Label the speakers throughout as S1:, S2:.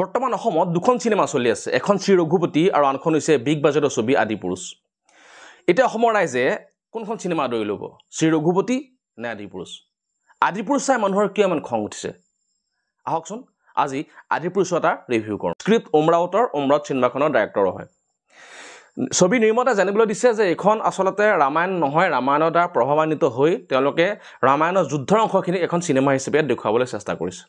S1: বৰ্তমান অসমত দুখন চিনেমা চলি আছে এখন শ্ৰী ৰঘুপতি আৰু আনখন হৈছে বিগ বাজেটৰ ছবি আদি পুৰুষ এতিয়া অসমৰ ৰাইজে কোনখন চিনেমা আদৰি ল'ব শ্ৰী ৰঘুপতি নে আদি পুৰুষ আদি পুৰুষ চাই মানুহৰ কিয় ইমান খং উঠিছে আহকচোন আজি আদি আদিপুৰুষৰ এটা ৰিভিউ কৰোঁ স্ক্ৰিপ্ট অমৰাৱতৰ অমৰাৱত চিনেমাখনৰ ডাইৰেক্টৰ হয় ছবি নিৰ্মাতাই জানিবলৈ দিছে যে এইখন আচলতে ৰামায়ণ নহয় ৰামায়ণৰ দ্বাৰা প্ৰভাৱান্বিত হৈ তেওঁলোকে ৰামায়ণৰ যুদ্ধৰ অংশখিনিক এখন চিনেমা হিচাপে দেখুৱাবলৈ চেষ্টা কৰিছে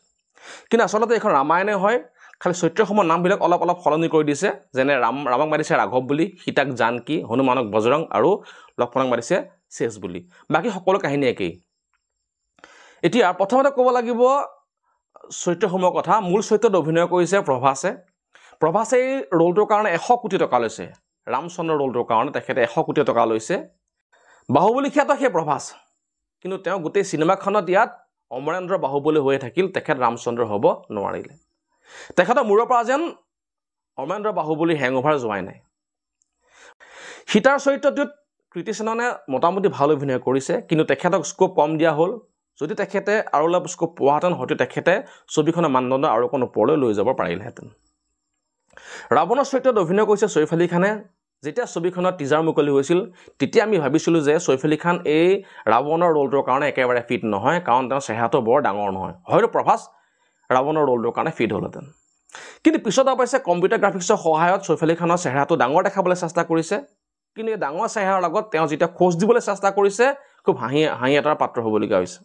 S1: কিন্তু আচলতে এইখন ৰামায়ণে হয় খালি চৰিত্ৰসমূহৰ নামবিলাক অলপ অলপ সলনি কৰি দিছে যেনে ৰাম ৰামক মাতিছে ৰাঘৱ বুলি সীতাক জানকী হনুমানক বজৰং আৰু লক্ষ্মণক মাতিছে চেছ বুলি বাকী সকলো কাহিনী একেই এতিয়া প্ৰথমতে ক'ব লাগিব চৰিত্ৰসমূহৰ কথা মূল চৰিত্ৰত অভিনয় কৰিছে প্ৰভাছে প্ৰভাসে এই ৰোলটোৰ কাৰণে এশ কোটি টকা লৈছে ৰামচন্দ্ৰৰ ৰোলটোৰ কাৰণে তেখেতে এশ কোটি টকা লৈছে বাহুবলী খ্যাত সেই প্ৰভাছ কিন্তু তেওঁ গোটেই চিনেমাখনত ইয়াত অমৰেন্দ্ৰ বাহুবলী হৈয়ে থাকিল তেখেত ৰামচন্দ্ৰ হ'ব নোৱাৰিলে তেখেতৰ মূৰৰ পৰা যেন অমেন্দ্ৰ হেং অভাৰ যোৱাই নাই সীতাৰ চৰিত্ৰটোত কৃতিচেননে মোটামুটি ভাল অভিনয় কৰিছে কিন্তু তেখেতক স্কোপ কম দিয়া হ'ল যদি তেখেতে আৰু অলপ স্কোপ পোৱাহেঁতেন হয়তো তেখেতে ছবিখনৰ মানদণ্ড আৰু অকণ ওপৰলৈ লৈ যাব পাৰিলেহেঁতেন ৰাৱণৰ চৰিত্ৰত অভিনয় কৰিছে চৈফ আলী খানে যেতিয়া ছবিখনৰ টিজাৰ মুকলি হৈছিল তেতিয়া আমি ভাবিছিলোঁ যে চৈফ আলী খান এই ৰাৱণৰ ৰোলটোৰ কাৰণে একেবাৰে ফিট নহয় কাৰণ তেওঁৰ চেহেৰাটো বৰ ডাঙৰ নহয় হয়তো প্ৰভাস ৰাৱণৰ ৰোলটোৰ কাৰণে ফিট হ'লহেঁতেন কিন্তু পিছত অৱশ্যে কম্পিউটাৰ গ্ৰাফিক্সৰ সহায়ত চৈফালী খানৰ চেহেৰাটো ডাঙৰ দেখাবলৈ চেষ্টা কৰিছে কিন্তু এই ডাঙৰ চেহেৰাৰ লগত তেওঁ যেতিয়া খোজ দিবলৈ চেষ্টা কৰিছে খুব হাঁহি হাঁহি এটাৰ পাত্ৰ হ'বলগীয়া হৈছে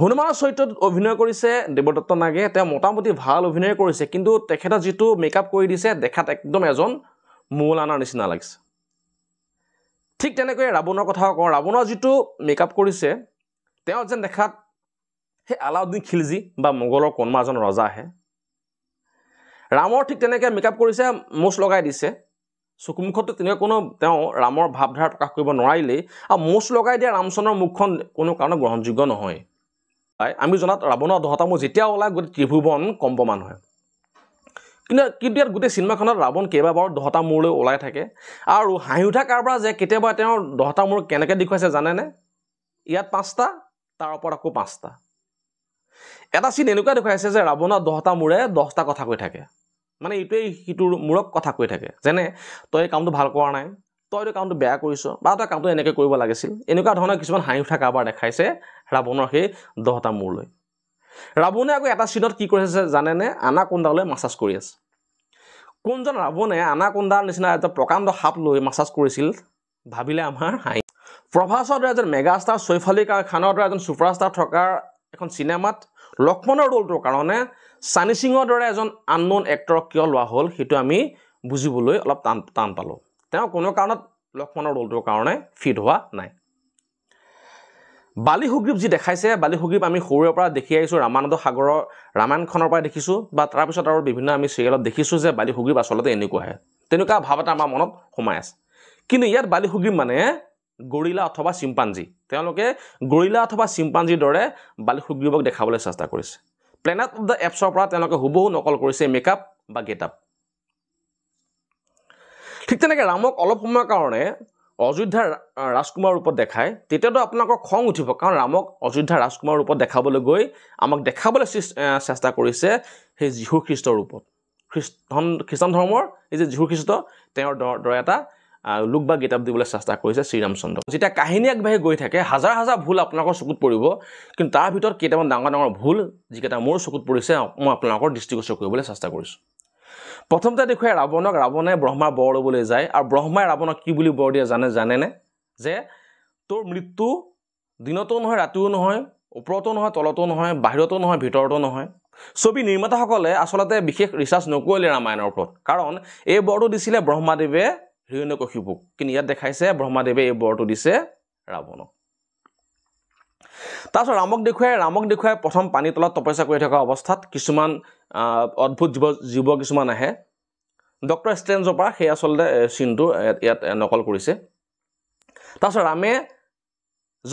S1: হনুমানৰ চৰিত্ৰত অভিনয় কৰিছে দেৱদত্ত নাগে তেওঁ মোটামুটি ভাল অভিনয় কৰিছে কিন্তু তেখেতে যিটো মেকআপ কৰি দিছে দেখাত একদম এজন মূল আনাৰ নিচিনা লাগিছে ঠিক তেনেকৈ ৰাৱণৰ কথা কওঁ ৰাৱণৰ যিটো মেকআপ কৰিছে তেওঁ যেন দেখাত সেই আলাউদ্দিন খিলজি বা মোগলৰ কোনোবা এজন ৰজা আহে ৰামৰ ঠিক তেনেকৈ মেকআপ কৰিছে মোচ লগাই দিছে চকুমুখতো তেনেকৈ কোনো তেওঁ ৰামৰ ভাৱধাৰা প্ৰকাশ কৰিব নোৱাৰিলেই আৰু মোচ লগাই দিয়া ৰামচন্দ্ৰ মুখখন কোনো কাৰণে গ্ৰহণযোগ্য নহয় আমি জনাত ৰাৱণৰ দহতা মোৰ যেতিয়া ওলায় গোটেই ত্ৰিভুৱন কম্পমান হয় কিন্তু কিন্তু ইয়াত গোটেই চিনেমাখনত ৰাৱণ কেইবাবাৰো দহটা মূৰলৈ ওলাই থাকে আৰু হাঁহি উঠা কাৰোবাৰ যে কেতিয়াবা তেওঁৰ দহটা মূৰ কেনেকৈ দেখুৱাইছে জানেনে ইয়াত পাঁচটা তাৰ ওপৰত আকৌ পাঁচটা এটা চিন এনেকুৱা দেখুৱাইছে যে ৰাৱণৰ দহটা মূৰে দহটা কথা কৈ থাকে মানে ইটোৱে সিটোৰ মূৰক কথা কৈ থাকে যেনে তই এই কামটো ভাল কৰা নাই তই এইটো কামটো বেয়া কৰিছ বা তই কামটো এনেকৈ কৰিব লাগিছিল এনেকুৱা ধৰণৰ কিছুমান হাঁহি উঠা কাৰবাৰ দেখাইছে ৰাৱণৰ সেই দহটা মূৰলৈ ৰাৱণে আকৌ এটা চিনত কি কৰি আছে জানেনে আনা কুণ্ডালৈ মাছাজ কৰি আছে কোনজন ৰাৱণে আনা কুণ্ডাৰ নিচিনা এটা প্ৰকাণ্ড সাপ লৈ মাছাজ কৰিছিল ভাবিলে আমাৰ হাঁহি প্ৰভাসৰ দৰে এজন মেগাষ্টাৰ চৈফ আলী খানৰ দৰে এজন ছুপাৰষ্টাৰ থকাৰ এখন চিনেমাত লক্ষ্মণৰ ৰোলটোৰ কাৰণে চানি সিঙৰ দৰে এজন আননোন এক্টৰক কিয় লোৱা হ'ল সেইটো আমি বুজিবলৈ অলপ টান টান পালোঁ তেওঁ কোনো কাৰণত লক্ষ্মণৰ ৰোলটোৰ কাৰণে ফিট হোৱা নাই বালি সুগ্ৰীপ যি দেখাইছে বালি সুগ্ৰীপ আমি সৰুৰে পৰা দেখি আহিছোঁ ৰামানন্দ সাগৰৰ ৰামায়ণখনৰ পৰা দেখিছোঁ বা তাৰপিছত আৰু বিভিন্ন আমি চিৰিয়েলত দেখিছোঁ যে বালি সুগ্ৰীপ আচলতে এনেকুৱাহে তেনেকুৱা ভাৱ এটা আমাৰ মনত সোমাই আছে কিন্তু ইয়াত বালি সুগ্ৰীপ মানে গৰিলা অথবা চিম্পাঞ্জী তেওঁলোকে গৰিলা অথবা চিম্পাঞ্জীৰ দৰে বালি সুগ্ৰীবক দেখাবলৈ চেষ্টা কৰিছে প্লেনেট অফ দ্য এপছৰ পৰা তেওঁলোকে হুবহু নকল কৰিছে মেকআপ বা গেট আপ ঠিক তেনেকৈ ৰামক অলপ সময়ৰ কাৰণে অযোধ্যাৰ ৰাজকুমাৰ ৰূপত দেখায় তেতিয়াতো আপোনালোকৰ খং উঠিব কাৰণ ৰামক অযোধ্যাৰ ৰাজকুমাৰ ৰূপত দেখাবলৈ গৈ আমাক দেখাবলৈ চেষ্টা কৰিছে সেই যীশুখ্ৰীষ্টৰ ৰূপত খ্ৰীষ্টন খ্ৰীষ্টান ধৰ্মৰ এই যে যীশুখ্ৰীষ্ট তেওঁৰ দৰে এটা লোক বা গেটআপ দিবলৈ চেষ্টা কৰিছে শ্ৰীৰামচন্দ্ৰ যেতিয়া কাহিনী আগবাঢ়ি গৈ থাকে হাজাৰ হাজাৰ ভুল আপোনালোকৰ চকুত পৰিব কিন্তু তাৰ ভিতৰত কেইটামান ডাঙৰ ডাঙৰ ভুল যিকেইটা মোৰ চকুত পৰিছে মই আপোনালোকৰ দৃষ্টিগোচৰ কৰিবলৈ চেষ্টা কৰিছোঁ প্ৰথমতে দেখুৱাই ৰাৱণক ৰাৱণে ব্ৰহ্মাৰ বৰ ল'বলৈ যায় আৰু ব্ৰহ্মাই ৰাৱণক কি বুলি বৰ দিয়ে জানে জানেনে যে তোৰ মৃত্যু দিনতো নহয় ৰাতিও নহয় ওপৰতো নহয় তলতো নহয় বাহিৰতো নহয় ভিতৰতো নহয় ছবি নিৰ্মাতাসকলে আচলতে বিশেষ ৰিচাৰ্জ নকৰিলে ৰামায়ণৰ ওপৰত কাৰণ এই বৰটো দিছিলে ব্ৰহ্মাদেৱে হিৰণ্য কশিপুক কিন্তু ইয়াত দেখাইছে ব্ৰহ্মাদেৱে এই বৰটো দিছে ৰাৱণক তাৰপিছত ৰামক দেখুৱাই ৰামক দেখুৱাই প্ৰথম পানীৰ তলত তপস্যা কৰি থকা অৱস্থাত কিছুমান অদ্ভুত জীৱ জীৱ কিছুমান আহে ডক্টৰ ষ্টেঞ্জৰ পৰা সেই আচলতে চিনটো ইয়াত নকল কৰিছে তাৰপিছত ৰামে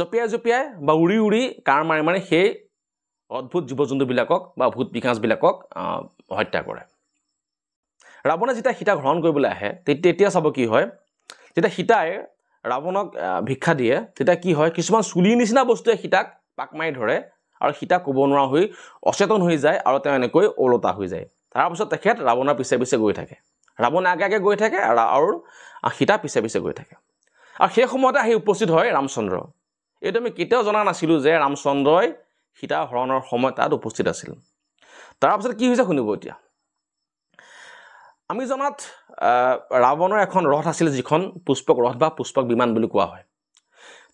S1: জঁপিয়াই জঁপিয়াই বা উৰি উৰি কাঁড় মাৰি মাৰি সেই অদ্ভুত জীৱ জন্তুবিলাকক বা ভূত বিকাঁচবিলাকক হত্যা কৰে ৰাৱণে যেতিয়া সীতা গ্ৰহণ কৰিবলৈ আহে তেতিয়া চাব কি হয় যেতিয়া সীতাই ৰাৱণক ভিক্ষা দিয়ে তেতিয়া কি হয় কিছুমান চুলিৰ নিচিনা বস্তুৱে সীতাক পাক মাৰি ধৰে আৰু সীতা ক'ব নোৱাৰা হৈ অচেতন হৈ যায় আৰু তেওঁ এনেকৈ ওলোটা হৈ যায় তাৰপিছত তেখেত ৰাৱণৰ পিছে পিছে গৈ থাকে ৰাৱণে আগে আগে গৈ থাকে আৰু সীতা পিছে পিছে গৈ থাকে আৰু সেই সময়তে আহি উপস্থিত হয় ৰামচন্দ্ৰ এইটো আমি কেতিয়াও জনা নাছিলোঁ যে ৰামচন্দ্ৰই সীতা হৰণৰ সময় তাত উপস্থিত আছিল তাৰপিছত কি হৈছে শুনিব এতিয়া আমি জনাত ৰাৱণৰ এখন ৰথ আছিল যিখন পুষ্পক ৰথ বা পুষ্পক বিমান বুলি কোৱা হয়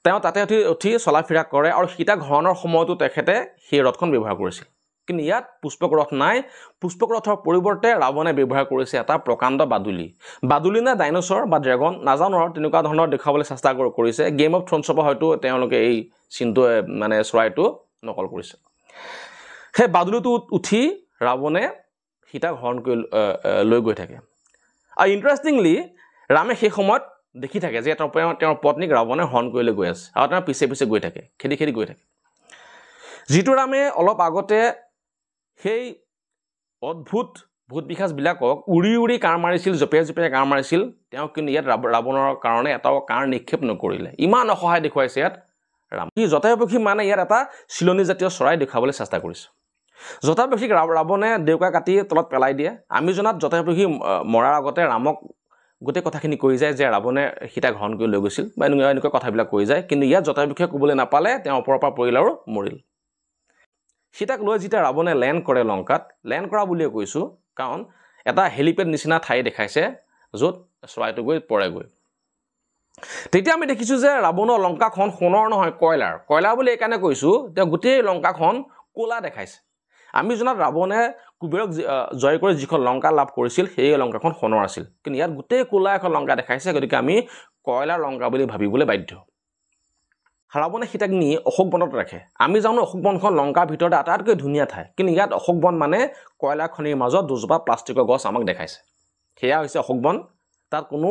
S1: তেওঁ তাতে উঠি উঠি চলা ফিৰা কৰে আৰু সীতা ঘৰণৰ সময়তো তেখেতে সেই ৰথখন ব্যৱহাৰ কৰিছিল কিন্তু ইয়াত পুষ্পক ৰথ নাই পুষ্পক ৰথৰ পৰিৱৰ্তে ৰাৱণে ব্যৱহাৰ কৰিছে এটা প্ৰকাণ্ড বাদুলি বাদুলি নে ডাইনছৰ বা ড্ৰেগন নাজানো আৰু তেনেকুৱা ধৰণৰ দেখুৱাবলৈ চেষ্টা কৰিছে গেম অফ থ্ৰনছৰ পৰা হয়তো তেওঁলোকে এই চিনটোৱে মানে চৰাইটো নকল কৰিছে সেই বাদুলিটো উঠি ৰাৱণে সীতাক হৰণ কৰি লৈ গৈ থাকে আৰু ইণ্টাৰেষ্টিংলি ৰামে সেই সময়ত দেখি থাকে যে তেওঁ তেওঁৰ পত্নীক ৰাৱণে হৰণ কৰিলৈ গৈ আছে আৰু তেওঁ পিছে পিছে গৈ থাকে খেদি খেদি গৈ থাকে যিটো ৰামে অলপ আগতে সেই অদ্ভুত ভূত বিষাজবিলাকক উৰি উৰি কাঁড় মাৰিছিল জপিয়াই জপিয়াই কাঁড় মাৰিছিল তেওঁ কিন্তু ইয়াত ৰাৱণৰ কাৰণে এটাও কাঁড় নিক্ষেপ নকৰিলে ইমান অসহায় দেখুৱাইছে ইয়াত ৰাম সি যতে মানে ইয়াত এটা চিলনীজাতীয় চৰাই দেখুৱাবলৈ চেষ্টা কৰিছে জতা পক্ষীক ৰাৱণে দেউকা কাটি তলত পেলাই দিয়ে আমি জনাত জতা পক্ষী মৰাৰ আগতে ৰামক গোটেই কথাখিনি কৈ যায় যে ৰাৱণে সীতা গ্ৰহণ কৰি লৈ গৈছিল বা এনেকুৱা এনেকুৱা কথাবিলাক কৈ যায় কিন্তু ইয়াত জতা পক্ষীয়ে ক'বলৈ নাপালে তেওঁ ওপৰৰ পৰা পৰিল আৰু মৰিল সীতাক লৈ যেতিয়া ৰাৱণে লেণ্ড কৰে লংকাত লেণ্ড কৰা বুলিয়ে কৈছোঁ কাৰণ এটা হেলিপেড নিচিনা ঠাই দেখাইছে য'ত চৰাইটো গৈ পৰেগৈ তেতিয়া আমি দেখিছোঁ যে ৰাৱণৰ লংকাখন সোণৰ নহয় কয়লাৰ কয়লাৰ বুলি এইকাৰণে কৈছোঁ তেওঁ গোটেই লংকাখন ক'লা দেখাইছে আমি জনাত ৰাৱণে কুবেৰক জয় কৰি যিখন লংকা লাভ কৰিছিল সেই লংকাখন সোণৰ আছিল কিন্তু ইয়াত গোটেই কোলা এখন লংকা দেখাইছে গতিকে আমি কয়লাৰ লংকা বুলি ভাবিবলৈ বাধ্য ৰাৱণে সীতাক নি অশোক বনত ৰাখে আমি জানো বনখন লংকাৰ ভিতৰতে আটাইতকৈ ধুনীয়া ঠাই কিন্তু ইয়াত অশোক বন মানে কয়লা খনিৰ মাজত দুজোপা প্লাষ্টিকৰ গছ আমাক দেখাইছে সেয়া হৈছে অশোক বন তাত কোনো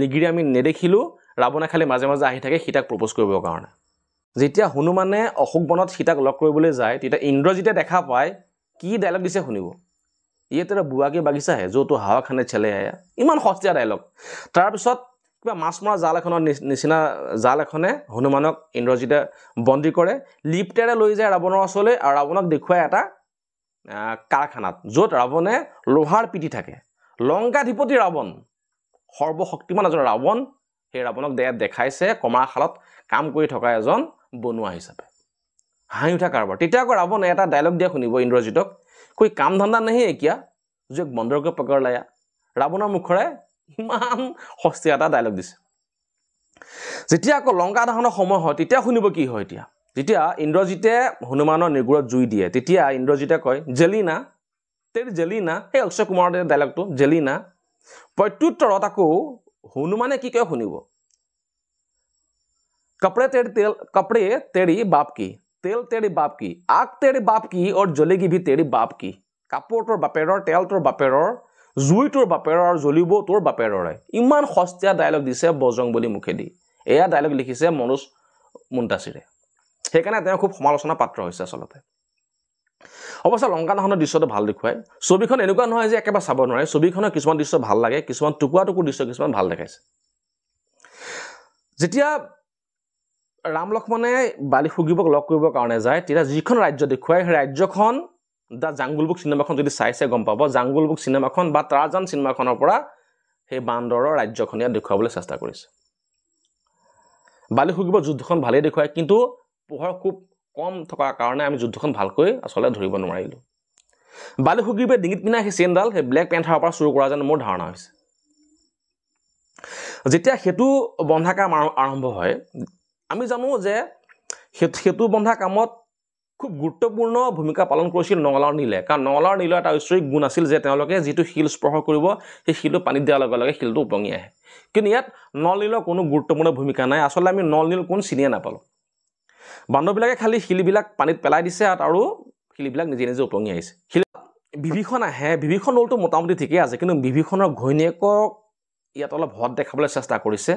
S1: লিগিৰি আমি নেদেখিলোঁ ৰাৱণে খালী মাজে মাজে আহি থাকে সীতাক প্ৰপ'জ কৰিবৰ কাৰণে যেতিয়া হনুমানে অশোক বনত সীতাক লগ কৰিবলৈ যায় তেতিয়া ইন্দ্ৰ যেতিয়া দেখা পায় কি ডাইলগ দিছে শুনিব ইয়ে তেতিয়া বুঢ়াকী বাগিচাহে য'ত হাৱা খানে চেলে আয়া ইমান সস্তীয়া ডাইলগ তাৰপিছত কিবা মাছ মৰা জাল এখনৰ নিচিনা জাল এখনে হনুমানক ইন্দ্ৰজিতে বন্দী কৰে লিপটেৰে লৈ যায় ৰাৱণৰ ওচৰলৈ আৰু ৰাৱণক দেখুৱাই এটা কাৰখানাত য'ত ৰাৱণে লোহাৰ পিটি থাকে লংকাধিপতি ৰাৱণ সৰ্বশক্তিমান এজন ৰাৱণ সেই ৰাৱণক দেখাইছে কমাৰশালত কাম কৰি থকা এজন বনোৱা হিচাপে হাঁহি উঠা কাৰোবাৰ তেতিয়া আকৌ ৰাৱণে এটা ডাইলগ দিয়া শুনিব ইন্দ্ৰজিতক কৈ কাম ধান্দা নেহি এতিয়া যোগ বন্দৰকে পকৰ লায়া ৰাৱণৰ মুখৰে ইমান সস্তীয়া এটা ডাইলগ দিছে যেতিয়া আকৌ লংকা দহনৰ সময় হয় তেতিয়া শুনিব কি হয় এতিয়া যেতিয়া ইন্দ্ৰজিতে হনুমানৰ নিগুৰত জুই দিয়ে তেতিয়া ইন্দ্ৰজিতে কয় জেলিনা তেৰ জেলিনা সেই অক্ষয় কুমাৰৰ ডাইলগটো জেলিনা প্ৰত্যুত্তৰত আকৌ হনুমানে কি কয় শুনিব कपड़े तेरी तेल कपड़े तेरी बाप की तेल तेरी बाप की आग तेरी बाप की और जलेगी भी तेरी बाप की কাপোৰ তোৰ বাপেৰৰ তেল তোৰ বাপেৰৰ জুই তোৰ বাপেৰৰ জ্বলিব তোৰ বাপেৰৰে ইমান সস্তীয়া ডাইলগ দিছে বজং বুলি মুখেদি এয়া ডাইলগ লিখিছে মনোজ মুন্তাচিৰে সেইকাৰণে তেওঁ খুব সমালোচনা পাত্ৰ হৈছে আচলতে অৱশ্যে লংকা নাহনৰ দৃশ্যটো ভাল দেখুৱায় ছবিখন এনেকুৱা নহয় যে একেবাৰে চাব নোৱাৰে ছবিখনৰ কিছুমান দৃশ্য ভাল লাগে কিছুমান টুকুৰা টুকুৰ দৃশ্য কিছুমান ভাল দেখাইছে যেতিয়া ৰাম লক্ষ্মণে বালি সুগীবক লগ কৰিবৰ কাৰণে যায় তেতিয়া যিখন ৰাজ্য দেখুৱায় সেই ৰাজ্যখন দা জাংগুল বুক চিনেমাখন যদি চাইছে গম পাব জাংগুল বুক চিনেমাখন বা তাৰাজান চিনেমাখনৰ পৰা সেই বান্দৰৰ ৰাজ্যখন ইয়াত দেখুৱাবলৈ চেষ্টা কৰিছে বালি সুগীবৰ যুদ্ধখন ভালেই দেখুৱায় কিন্তু পোহৰ খুব কম থকাৰ কাৰণে আমি যুদ্ধখন ভালকৈ আচলতে ধৰিব নোৱাৰিলোঁ বালি সুগীবে ডিঙিত পিন্ধা সেই চেইনডাল সেই ব্লেক পেন্থাৰৰ পৰা চুৰ কৰা যেন মোৰ ধাৰণা হৈছে যেতিয়া সেইটো বন্ধা কাম আৰম্ভ হয় আমি জানো যে সেতু বন্ধা কামত খুব গুৰুত্বপূৰ্ণ ভূমিকা পালন কৰিছিল নঙলাৰ নীলে কাৰণ নঙলাৰ নীলৰ এটা ঐশ্বৰিক গুণ আছিল যে তেওঁলোকে যিটো শিল স্পৰ্শ কৰিব সেই শিলটো পানীত দিয়াৰ লগে লগে শিলটো উপঙি আহে কিন্তু ইয়াত নল নীলৰ কোনো গুৰুত্বপূৰ্ণ ভূমিকা নাই আচলতে আমি নল নীল কোনো চিনিয়ে নাপালোঁ বান্ধৱবিলাকে খালী শিলবিলাক পানীত পেলাই দিছে আৰু শিলবিলাক নিজে নিজে উপঙি আহিছে শিল বিভীষণ আহে বিভীষণ নলটো মোটামুটি ঠিকেই আছে কিন্তু বিভীষণৰ ঘৈণীয়েকক ইয়াত অলপ হদ দেখাবলৈ চেষ্টা কৰিছে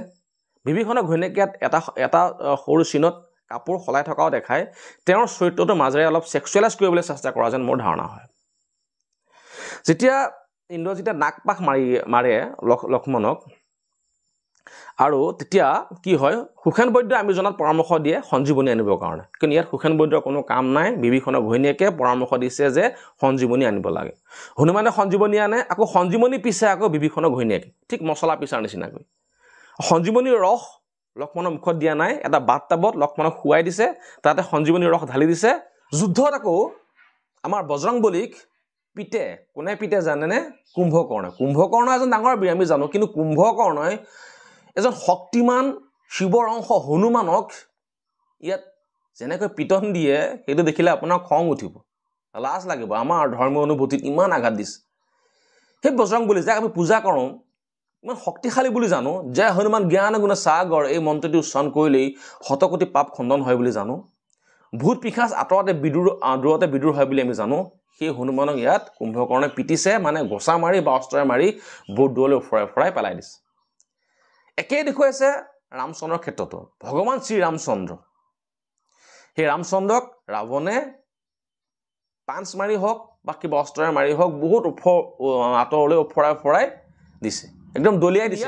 S1: বিভীষণৰ ঘৈণীয়েকীয়াত এটা এটা সৰু চিনত কাপোৰ সলাই থকাও দেখাই তেওঁৰ চৰিত্ৰটোৰ মাজেৰে অলপ ছেক্সুৱেলাইজ কৰিবলৈ চেষ্টা কৰা যেন মোৰ ধাৰণা হয় যেতিয়া ইন্দ্ৰজিতে নাকপাশ মাৰি মাৰে লক্ষ্মণক আৰু তেতিয়া কি হয় সুখেন বৈদ্যই আমি জনাত পৰামৰ্শ দিয়ে সঞ্জীৱনী আনিবৰ কাৰণে কিন্তু ইয়াত সুখেন বৈদ্যৰ কোনো কাম নাই বিভীষণৰ ঘৈণীয়েকে পৰামৰ্শ দিছে যে সঞ্জীৱনী আনিব লাগে হনুমানে সঞ্জীৱনী আনে আকৌ সঞ্জীৱনী পিছে আকৌ বিভীষণৰ ঘৈণীয়েকে ঠিক মছলা পিছাৰ নিচিনাকৈ সঞ্জীৱনীৰ ৰস লক্ষ্মণৰ মুখত দিয়া নাই এটা বাট টাবত লক্ষ্মণক শুৱাই দিছে তাতে সঞ্জীৱনীৰ ৰস ঢালি দিছে যুদ্ধত আকৌ আমাৰ বজৰং বলিক পিতে কোনে পিতে জানেনে কুম্ভকৰ্ণই কুম্ভকৰ্ণ এজন ডাঙৰ বীৰ আমি জানো কিন্তু কুম্ভকৰ্ণই এজন শক্তিমান শিৱৰ অংশ হনুমানক ইয়াত যেনেকৈ পিতন দিয়ে সেইটো দেখিলে আপোনাৰ খং উঠিব লাজ লাগিব আমাৰ ধৰ্মীয় অনুভূতিত ইমান আঘাত দিছে সেই বজৰং বলি যাক আমি পূজা কৰোঁ ইমান শক্তিশালী বুলি জানো যে হনুমান জ্ঞান গুণ চাহগড় এই মন্ত্ৰটি উচ্চাৰণ কৰিলেই শতকোটি পাপ খণ্ডন হয় বুলি জানো ভূত পিশাচ আঁতৰতে বিদুৰ আঁতৰতে বিদুৰ হয় বুলি আমি জানো সেই হনুমানক ইয়াত কুম্ভকৰ্ণে পিটিছে মানে গোচা মাৰি বা অস্ত্ৰে মাৰি বৰ দূৰলৈ ফৰাই ফৰাই পেলাই দিছে একেই দেখুৱাইছে ৰামচন্দ্ৰৰ ক্ষেত্ৰতো ভগৱান শ্ৰীৰামচন্দ্ৰ সেই ৰামচন্দ্ৰক ৰাৱণে পাঞ্চ মাৰি হওক বা কিবা অস্ত্ৰৰে মাৰি হওক বহুত ওফৰ আঁতৰলৈ ওফৰাই ওফৰাই দিছে একদম দলিয়াই দিছে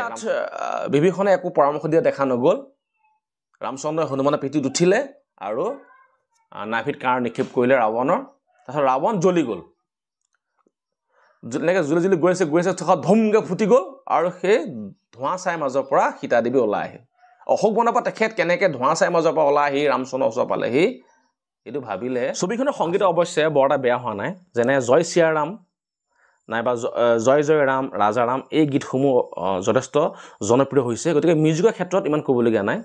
S1: বিভীষণে একো পৰামৰ্শ দিয়া দেখা নগ'ল ৰামচন্দ্ৰই হনুমানৰ পিঠিত উঠিলে আৰু নাভিত কাঁড় নিক্ষেপ কৰিলে ৰাৱণৰ তাৰপিছত ৰাৱণ জ্বলি গ'ল এনেকৈ জ্বলি জুলি গৈ আছে গৈ আছে থকা ধুমকৈ ফুটি গ'ল আৰু সেই ধোঁৱা ছাইৰ মাজৰ পৰা সীতা দেৱী ওলাই আহিল অশোক বনৰ পৰা তেখেত কেনেকৈ ধোঁৱা ছাইৰ মাজৰ পৰা ওলাই আহি ৰামচন্দ্ৰৰ ওচৰ পালেহি এইটো ভাবিলে ছবিখনৰ সংগীত অৱশ্যে বৰ এটা বেয়া হোৱা নাই যেনে জয় চিয়াৰাম নাইবা জয় জয় ৰাম ৰাজাৰাম এই গীতসমূহ যথেষ্ট জনপ্ৰিয় হৈছে গতিকে মিউজিকৰ ক্ষেত্ৰত ইমান ক'বলগীয়া নাই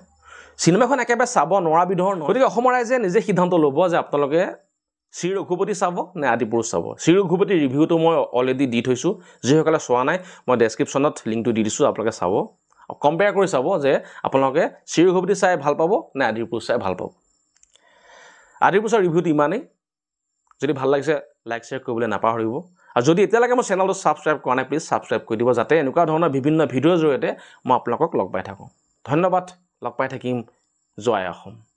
S1: চিনেমাখন একেবাৰে চাব নোৱাৰা বিধৰ নহয় গতিকে অসমৰ ৰাইজে নিজে সিদ্ধান্ত ল'ব যে আপোনালোকে শ্ৰী ৰঘুপতি চাব নে আদিপুৰুষ চাব শ্ৰী ৰঘুপতি ৰিভিউটো মই অলৰেডি দি থৈছোঁ যিসকলে চোৱা নাই মই ডেছক্ৰিপশ্যনত লিংকটো দি দিছোঁ আপোনালোকে চাব কম্পেয়াৰ কৰি চাব যে আপোনালোকে শ্ৰী ৰঘুপতি চাই ভাল পাব নে আদিপুৰুষ চাই ভাল পাব আদিপুৰুষৰ ৰিভিউটো ইমানেই যদি ভাল লাগিছে লাইক শ্বেয়াৰ কৰিবলৈ নাপাহৰিব আৰু যদি এতিয়ালৈকে মই চেনেলটো ছাবস্ক্ৰাইব কৰা নাই প্লিজ ছাবস্ক্ৰাইব কৰি দিব যাতে এনেকুৱা ধৰণৰ বিভিন্ন ভিডিঅ'ৰ জৰিয়তে মই আপোনালোকক লগ পাই থাকোঁ ধন্যবাদ লগ পাই থাকিম জয় অসম